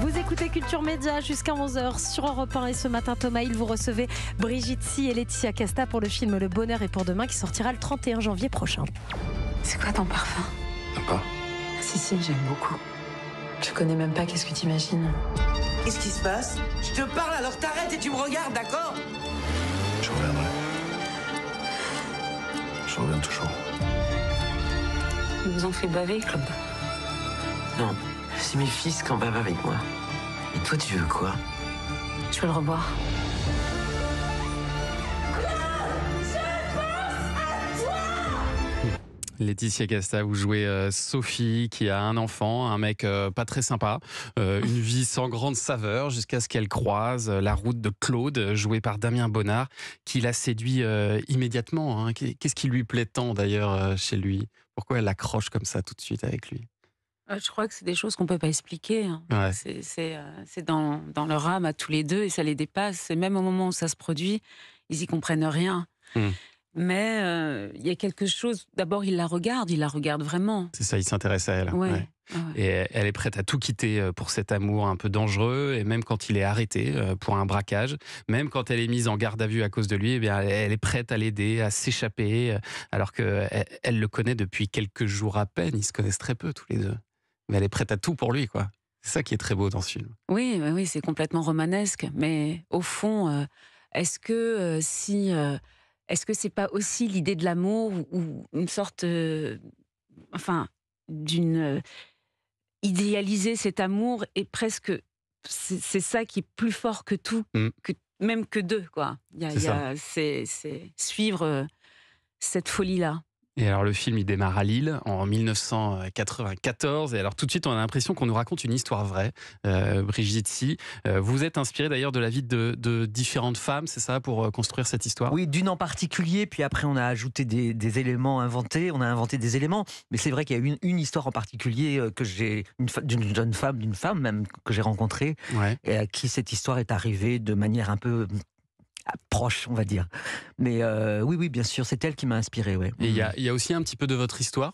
Vous écoutez Culture Média jusqu'à 11h sur Europe 1 et ce matin Thomas il vous recevez Brigitte Si et Laetitia Casta pour le film Le Bonheur et pour demain qui sortira le 31 janvier prochain. C'est quoi ton parfum pas Si si j'aime beaucoup. Je connais même pas qu'est-ce que tu imagines. Qu'est-ce qui se passe Je te parle alors t'arrêtes et tu me regardes d'accord Je reviendrai. Je reviens toujours. Ils vous ont fait baver, Club Non. C'est mes fils quand bavent avec moi. Et toi, tu veux quoi Je veux le revoir. Laetitia Casta, vous jouez euh, Sophie qui a un enfant, un mec euh, pas très sympa, euh, une vie sans grande saveur jusqu'à ce qu'elle croise la route de Claude, joué par Damien Bonnard, qui la séduit immédiatement. Hein. Qu'est-ce qui lui plaît tant d'ailleurs chez lui Pourquoi elle accroche comme ça tout de suite avec lui euh, je crois que c'est des choses qu'on ne peut pas expliquer. Hein. C'est euh, dans, leur âme à tous les deux et ça les dépasse. Et même au moment où ça se produit, ils n'y comprennent rien. Hmm. Mais euh, il y a quelque chose. D'abord, il la regarde, il la regarde vraiment. C'est ça, il s'intéresse à elle. Ah et elle est prête à tout quitter pour cet amour un peu dangereux, et même quand il est arrêté pour un braquage, même quand elle est mise en garde à vue à cause de lui, eh elle est prête à l'aider, à s'échapper, alors qu'elle elle le connaît depuis quelques jours à peine, ils se connaissent très peu tous les deux mais elle est prête à tout pour lui, quoi. C'est ça qui est très beau dans ce film. Oui, oui, c'est complètement romanesque. Mais au fond, euh, est-ce que euh, si, euh, est-ce que c'est pas aussi l'idée de l'amour ou, une sorte, enfin, d'une idéaliser cet amour et presque, c'est ça qui est plus fort que tout, mm. que même que deux, quoi. c'est suivre cette folie là. Et alors le film, il démarre à Lille en 1994. Et alors tout de suite, on a l'impression qu'on nous raconte une histoire vraie. Euh, Brigitte Si, euh, vous êtes inspirée d'ailleurs de la vie de, différentes femmes, c'est ça, pour euh, construire cette histoire Oui, d'une en particulier. Puis après, on a ajouté des, éléments inventés. On a inventé des éléments. Mais c'est vrai qu'il y a une, une histoire en particulier que j'ai d'une jeune femme, d'une femme même que j'ai rencontrée, et à qui cette histoire est arrivée de manière un peu proche, on va dire. Mais euh, oui, oui, bien sûr, c'est elle qui m'a inspiré. Ouais. Mm. il y a, aussi un petit peu de votre histoire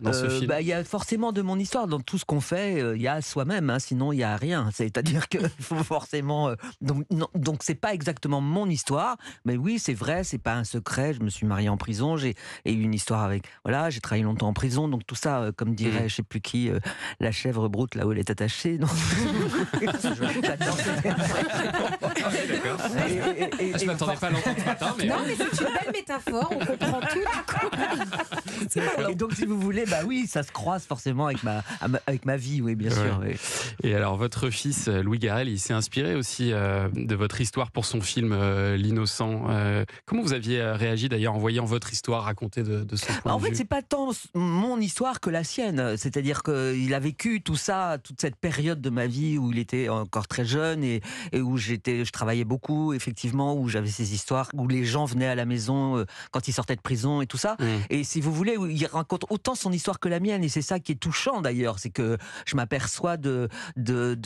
dans euh, bah, Il y a forcément de mon histoire. Dans tout ce qu'on fait, euh, il y a soi-même, hein, sinon il n'y a rien. C'est-à-dire que faut forcément. Euh, donc, donc c'est pas exactement mon histoire, mais oui, c'est vrai, c'est pas un secret. Je me suis marié en prison, j'ai eu une histoire avec. Voilà, j'ai travaillé longtemps en prison, donc tout ça, comme dirait, mm. je sais plus qui, la chèvre broute là où elle est attachée. Non ah, je m'attendais pas à l'entendre ce matin. Mais non, hein. mais c'est une belle métaphore, on comprend tout. Du et donc, si vous voulez, bah oui, ça se croise forcément avec ma, avec ma vie, oui, bien sûr. Et alors, votre fils, euh, Louis Garel, il s'est inspiré aussi euh, de votre histoire pour son film euh, L'innocent. comment vous aviez réagi d'ailleurs en voyant votre histoire racontée de, de son bah, En fait, c'est pas tant mon histoire que la sienne. C'est-à-dire qu'il a vécu tout ça, toute cette période de ma vie où il était encore très jeune et, où j'étais, je travaillais beaucoup, effectivement, où j'avais ces histoires, où les gens venaient à la maison quand ils sortaient de prison et tout ça. Mmh. Et si vous voulez, il raconte autant son histoire que la mienne. Et c'est ça qui est touchant d'ailleurs, c'est que je m'aperçois de, de,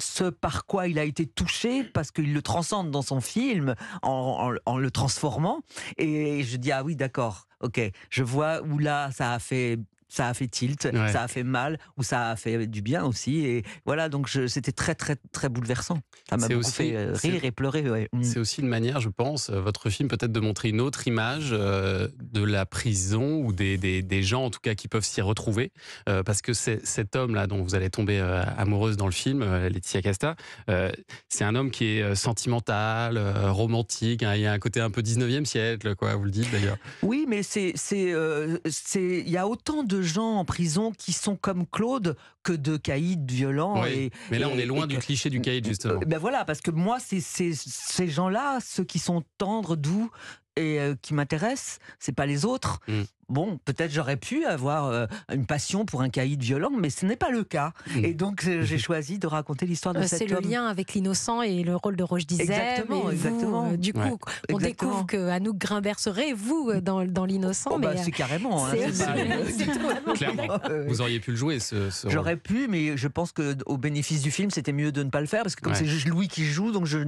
ce par quoi il a été touché, parce qu'il le transcende dans son film en, le transformant. Et je dis, ah oui, d'accord, ok, je vois où là, ça a fait ça a fait tilt, ça a fait mal ou ça a fait du bien aussi. Et voilà, donc c'était très, très, très bouleversant. Ça m'a beaucoup fait euh, rire et pleurer. Mm. C'est aussi une manière, je pense, euh, votre film peut-être de montrer une autre image euh, de la prison ou des, des, des, gens en tout cas qui peuvent s'y retrouver. parce que cet homme-là dont vous allez tomber amoureuse dans le film, Laetitia Casta, c'est un homme qui est sentimental, romantique. Hein. il y a un côté un peu 19e siècle, quoi, vous le dites d'ailleurs. Oui, mais c'est. Il y a autant de gens en prison qui sont comme Claude que de caïds violents. mais là, on est loin du cliché du caïd, justement. Euh, ben voilà, parce que moi, c'est ces gens-là, ceux qui sont tendres, doux, et euh, qui m'intéressent, c'est pas les autres. Mm bon, peut-être j'aurais pu avoir euh, une passion pour un caïd violent, mais ce n'est pas le cas. Mm. Et donc, euh, j'ai choisi de raconter l'histoire de euh, cet homme. C'est le lien avec l'innocent et le rôle de Roche Dizem. Exactement, du coup, on découvre que Anouk Grimbert serait vous dans, dans l'innocent. Oh, bah, hein. c'est carrément. Clairement. Vous auriez pu le jouer, J'aurais pu, mais je pense qu'au bénéfice du film, c'était mieux de ne pas le faire, parce que comme c'est Louis qui joue, donc je,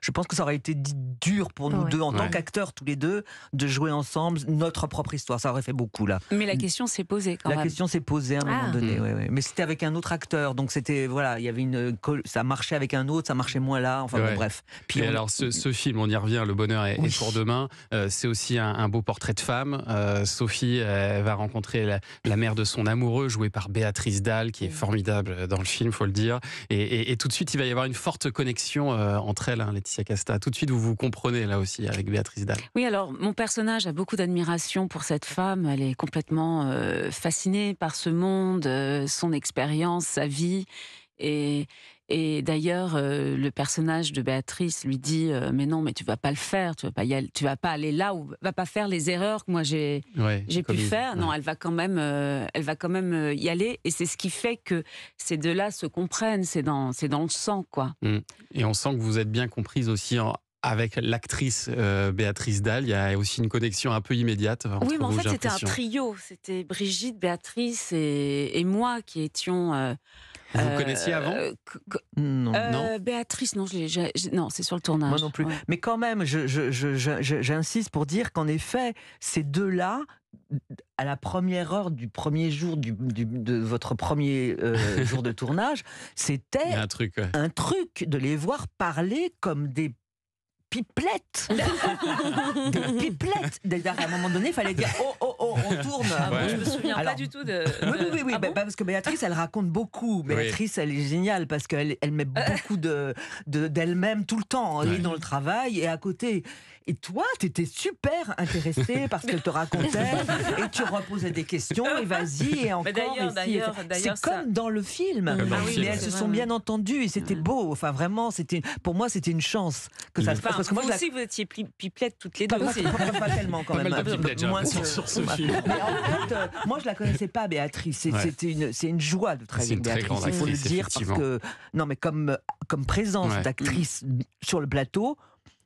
je, pense que ça aurait été dur pour nous deux, en tant qu'acteurs tous les deux, de jouer ensemble notre propre histoire. Ça aurait fait beaucoup, là. Mais la question s'est posée, quand la même. La question s'est posée à un moment ah. donné, mm. Mais c'était avec un autre acteur. Donc, c'était, voilà, il y avait une. Euh, ça marchait avec un autre, ça marchait moins là. Enfin, bon, bref. Puis alors, ce, film, on y revient, Le bonheur est, pour demain. Euh, c'est aussi un, beau portrait de femme. Euh, Sophie va rencontrer la, mère de son amoureux, jouée par Béatrice Dalle, qui est formidable dans le film, faut le dire. Et, tout de suite, il va y avoir une forte connexion entre elles, hein, Laetitia Casta. Tout de suite, vous vous comprenez là aussi avec Béatrice Dalle. Oui, alors, mon personnage a beaucoup d'admiration pour cette femme, elle est complètement euh, fascinée par ce monde, euh, son expérience, sa vie. Et, d'ailleurs, euh, le personnage de Béatrice lui dit Mais non, mais tu vas pas le faire, tu vas pas, y aller, tu vas pas aller là ou va pas faire les erreurs que moi j'ai pu faire. Non, elle va quand même, elle va quand même y aller. Et c'est ce qui fait que ces deux-là se comprennent. C'est dans, c'est dans le sang, quoi. Mmh. Et on sent que vous êtes bien comprise aussi en, avec l'actrice euh, Béatrice Dalle, il y a aussi une connexion un peu immédiate. oui, mais en fait, c'était un trio. C'était Brigitte, Béatrice et, moi qui étions. Euh, vous euh, connaissiez avant non. Euh, non. Béatrice, non, non, c'est sur le tournage. Moi non plus. Mais quand même, j'insiste pour dire qu'en effet, ces deux-là à la première heure du premier jour de votre premier jour de tournage, c'était un, un, truc de les voir parler comme des Piplète, des à un moment donné, il fallait dire oh, oh, oh, on tourne. Ah je me souviens pas du tout de. Oui, oui, oui, ah parce que Béatrice, elle raconte beaucoup. Béatrice, elle est géniale parce qu'elle elle met euh. beaucoup d'elle-même de, delle tout le temps. dans le travail et à côté. Et toi, tu étais super intéressée parce qu'elle te racontait et tu reposais des questions et vas-y et encore. D'ailleurs, c'est comme dans le film. mais elles se sont bien entendues et c'était mm. beau. Enfin, vraiment, c'était pour moi, c'était une chance que ça mm. se passe parce que moi, vous aussi, vous étiez pipelette toutes les deux. Pas, pas, pas, tellement quand même. Moins sur ce film. Mais en fait, euh, moi, je ne la connaissais pas, Béatrice. une, c'est une joie de travailler avec Béatrice. Il faut le dire parce que non, mais comme comme présence d'actrice sur le plateau,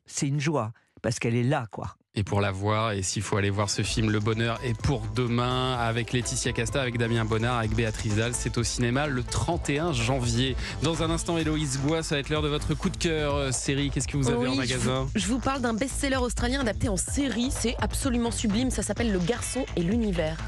c'est une joie parce qu'elle est là, quoi. Et pour la voir, et s'il faut aller voir ce film Le Bonheur est pour demain, avec Laetitia Casta, avec Damien Bonnard, avec Béatrice Dalle, c'est au cinéma le 31 janvier. Dans un instant, Héloïse Bois, ça va être l'heure de votre coup de cœur euh, série. Qu'est-ce que vous avez en magasin je vous, parle d'un best-seller australien adapté en série. C'est absolument sublime. Ça s'appelle Le Garçon et l'Univers.